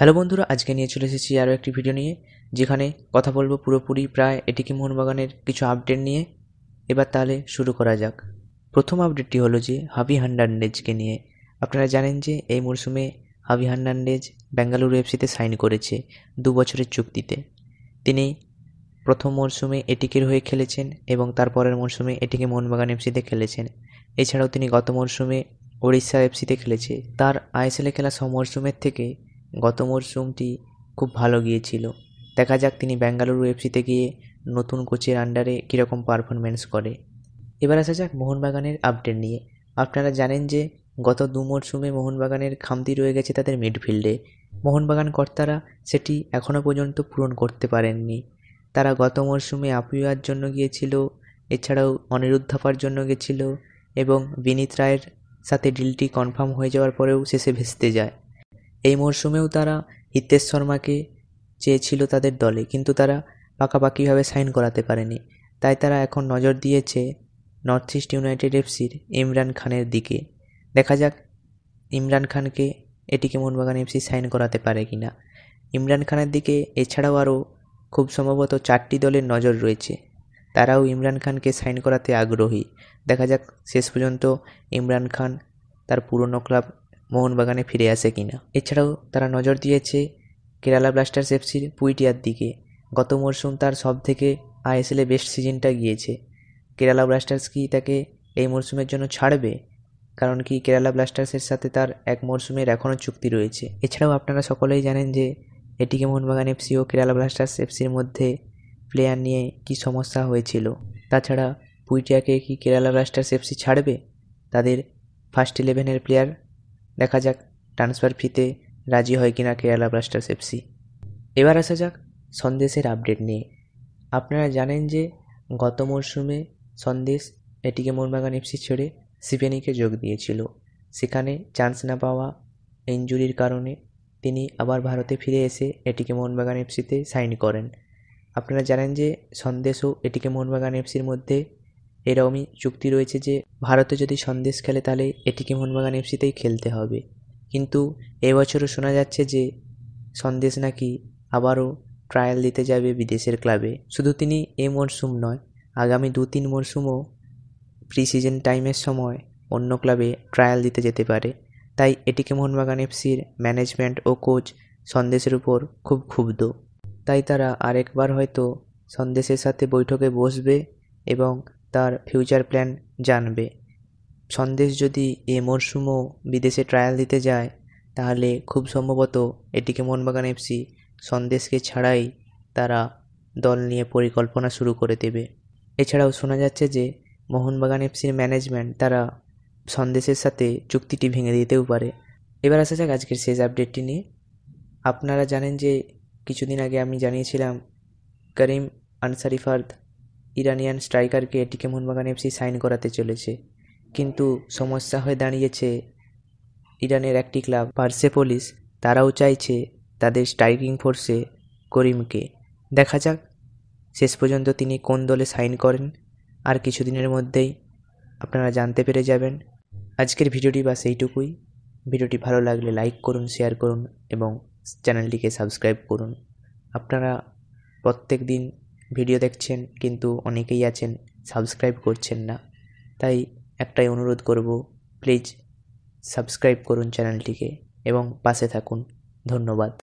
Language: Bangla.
হ্যালো বন্ধুরা আজকে নিয়ে চলে এসেছি আরও একটি ভিডিও নিয়ে যেখানে কথা বলবো পুরোপুরি প্রায় এটিকে মোহনবাগানের কিছু আপডেট নিয়ে এবার তাহলে শুরু করা যাক প্রথম আপডেটটি হলো যে হাবি হান্ডান্ডেজকে নিয়ে আপনারা জানেন যে এই মরশুমে হাবি হান্ডান্ডেজ বেঙ্গালুরু এফসিতে সাইন করেছে দু বছরের চুক্তিতে তিনি প্রথম মরশুমে এটিকের হয়ে খেলেছেন এবং তার পরের মরশুমে এটিকে মোহনবাগান এফসিতে খেলেছেন এছাড়াও তিনি গত মরশুমে ওড়িশা এফসিতে খেলেছে তার আইএসএলে খেলা সমরসুমের থেকে গত মরশুমটি খুব ভালো গিয়েছিল দেখা যাক তিনি ব্যাঙ্গালুরু এফসিতে গিয়ে নতুন কোচের আন্ডারে কীরকম পারফরমেন্স করে এবার আসা যাক মোহনবাগানের আপডেট নিয়ে আপনারা জানেন যে গত দু মরশুমে মোহনবাগানের খামতি রয়ে গেছে তাদের মিডফিল্ডে মোহনবাগান কর্তারা সেটি এখনও পর্যন্ত পূরণ করতে পারেননি তারা গত মরশুমে আপিয়ার জন্য গিয়েছিল এছাড়াও অনিরুদ্ধাপার জন্য গেছিল এবং বিনীত রায়ের সাথে ডিলটি কনফার্ম হয়ে যাওয়ার পরেও শেষে ভেস্তে যায় এই মরশুমেও তারা হিতেশ শর্মাকে চেয়েছিল তাদের দলে কিন্তু তারা পাকাপাকিভাবে সাইন করাতে পারেনি তাই তারা এখন নজর দিয়েছে নর্থ ইস্ট ইউনাইটেড এফসির ইমরান খানের দিকে দেখা যাক ইমরান খানকে এটিকে মোহনবাগান এফসি সাইন করাতে পারে কি না ইমরান খানের দিকে এছাড়াও আরও খুব সম্ভবত চারটি দলের নজর রয়েছে তারাও ইমরান খানকে সাইন করাতে আগ্রহী দেখা যাক শেষ পর্যন্ত ইমরান খান তার পুরনো ক্লাব মোহনবাগানে ফিরে আসে কিনা এছাড়াও তারা নজর দিয়েছে কেরালা ব্লাস্টার্স এফসির পুইটিয়ার দিকে গত মরশুম তার সব থেকে আইএসএলে বেস্ট সিজনটা গিয়েছে কেরালা ব্লাস্টার্স কি তাকে এই মরশুমের জন্য ছাড়বে কারণ কি কেরালা ব্লাস্টার্সের সাথে তার এক মরশুমের এখনও চুক্তি রয়েছে এছাড়াও আপনারা সকলেই জানেন যে এটিকে মোহনবাগান এফসি ও কেরালা ব্লাস্টার্স এফসির মধ্যে প্লেয়ার নিয়ে কি সমস্যা হয়েছিল তাছাড়া পুইটিয়াকে কি কেরালা ব্লাস্টার্স এফসি ছাড়বে তাদের ফার্স্ট ইলেভেনের প্লেয়ার দেখা যাক ট্রান্সফার ফিতে রাজি হয় কিনা কেরালা ব্লাস্টার্স এফসি এবার আসা যাক সন্দেশের আপডেট নিয়ে আপনারা জানেন যে গত মরশুমে সন্দেশ এটিকে মোরবাগান এফসি ছেড়ে সিপেনিকে যোগ দিয়েছিল সেখানে চান্স না পাওয়া ইঞ্জুরির কারণে তিনি আবার ভারতে ফিরে এসে এটিকে মোহনবাগান এফসিতে সাইন করেন আপনারা জানেন যে সন্দেশও এটিকে মোহনবাগান এফসির মধ্যে এরমই চুক্তি রয়েছে যে ভারতে যদি সন্দেশ খেলে তাহলে এটিকে মোহনবাগান এফসিতেই খেলতে হবে কিন্তু এবছরও শোনা যাচ্ছে যে সন্দেশ নাকি আবারও ট্রায়াল দিতে যাবে বিদেশের ক্লাবে শুধু তিনি এ মরশুম নয় আগামী দু তিন মরশুমও প্রি সিজন টাইমের সময় অন্য ক্লাবে ট্রায়াল দিতে যেতে পারে তাই এটিকে মোহনবাগান এফসির ম্যানেজমেন্ট ও কোচ সন্দেশের উপর খুব ক্ষুব্ধ তাই তারা আরেকবার হয়তো সন্দেশের সাথে বৈঠকে বসবে এবং তার ফিউচার প্ল্যান জানবে সন্দেশ যদি এ মরশুমও বিদেশে ট্রায়াল দিতে যায় তাহলে খুব সম্ভবত এটিকে মোহনবাগান এফসি সন্দেশকে ছাড়াই তারা দল নিয়ে পরিকল্পনা শুরু করে দেবে এছাড়াও শোনা যাচ্ছে যে মোহনবাগান এফসির ম্যানেজমেন্ট তারা সন্দেশের সাথে চুক্তিটি ভেঙে দিতেও পারে এবার আসা যাক আজকের শেষ আপডেটটি নিয়ে আপনারা জানেন যে কিছুদিন আগে আমি জানিয়েছিলাম করিম আনসারি ফার্দ ইরানিয়ান স্ট্রাইকারকে টিকে মোহনবাগান এফসি সাইন করাতে চলেছে কিন্তু সমস্যা হয়ে দাঁড়িয়েছে ইরানের একটি ক্লাব পার্সেপোলিস তারাও চাইছে তাদের স্ট্রাইকিং ফোর্সে করিমকে দেখা যাক শেষ পর্যন্ত তিনি কোন দলে সাইন করেন আর কিছুদিনের মধ্যেই আপনারা জানতে পেরে যাবেন আজকের ভিডিওটি বা সেইটুকুই ভিডিওটি ভালো লাগলে লাইক করুন শেয়ার করুন এবং চ্যানেলটিকে সাবস্ক্রাইব করুন আপনারা প্রত্যেক দিন ভিডিও দেখছেন কিন্তু অনেকেই আছেন সাবস্ক্রাইব করছেন না তাই একটাই অনুরোধ করব প্লিজ সাবস্ক্রাইব করুন চ্যানেলটিকে এবং পাশে থাকুন ধন্যবাদ